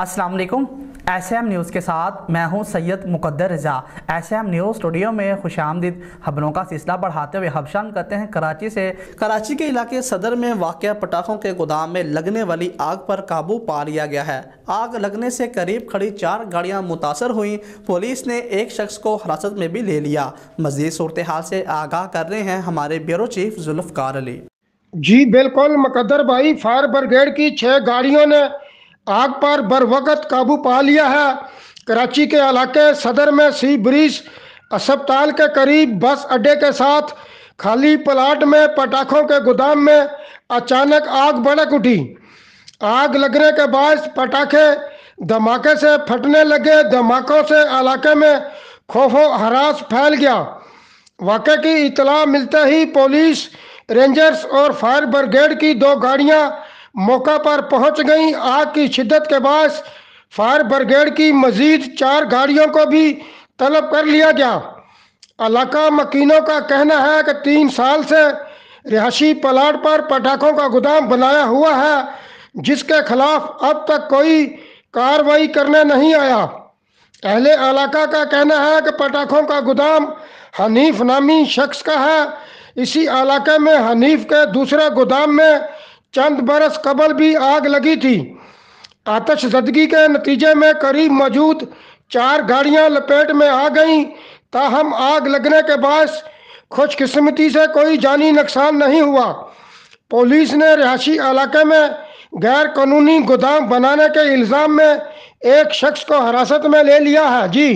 अस्सलाम वालेकुम S M news के साथ मैं हूं Syed Muqaddar Raza S M news studio में खुश आमदीद खबरों का सिलसिला बढ़ाते हुए हबशान करते हैं कराची से कराची के इलाके सदर में वाक़ पटाखों के गोदाम में लगने वाली आग पर काबू पा लिया गया है आग लगने से करीब खड़ी चार गाड़ियां मुतासर हुई पुलिस ने एक शख्स को हिरासत में भी ले लिया मजीद सूरत हाल से आगाह कर रहे हैं हमारे ब्यूरो चीफ जुल्फकार अली जी बिल्कुल मुकद्दर भाई फायर ब्रिगेड की छः गाड़ियों ने आग पर बर वक्त काबू पा लिया है कराची के इलाके सदर में सी ब्रिज अस्पताल के करीब बस अड्डे के साथ खाली प्लाट में पटाखों के गोदाम में अचानक आग भड़क उठी आग लगने के बाद पटाखे धमाके से फटने लगे धमाकों से इलाके में खोफो हरास फैल गया वाक़े की इतला मिलते ही पुलिस रेंजर्स और फायर ब्रिगेड की दो गाड़ियां मौका पर पहुंच गई आग की शिद्दत के बाद फायर ब्रिगेड की मजीद चार गाड़ियों को भी तलब कर लिया गया इलाका मकीनों का कहना है कि तीन साल से रिहाशी प्लाट पर पटाखों का गोदाम बनाया हुआ है जिसके खिलाफ अब तक कोई कार्रवाई करने नहीं आया अहले इलाका का कहना है कि पटाखों का गोदाम हनीफ नामी शख्स का है इसी इलाके में हनीफ के दूसरे गोदाम में चंद बरस कबल भी आग लगी थी आतशजदगी के नतीजे में करीब मौजूद चार गाड़ियां लपेट में आ गईं ताहम आग लगने के बाद खुशकिस्मती से कोई जानी नुकसान नहीं हुआ पुलिस ने रिहायशी इलाके में गैर कानूनी गोदाम बनाने के इल्ज़ाम में एक शख्स को हिरासत में ले लिया है जी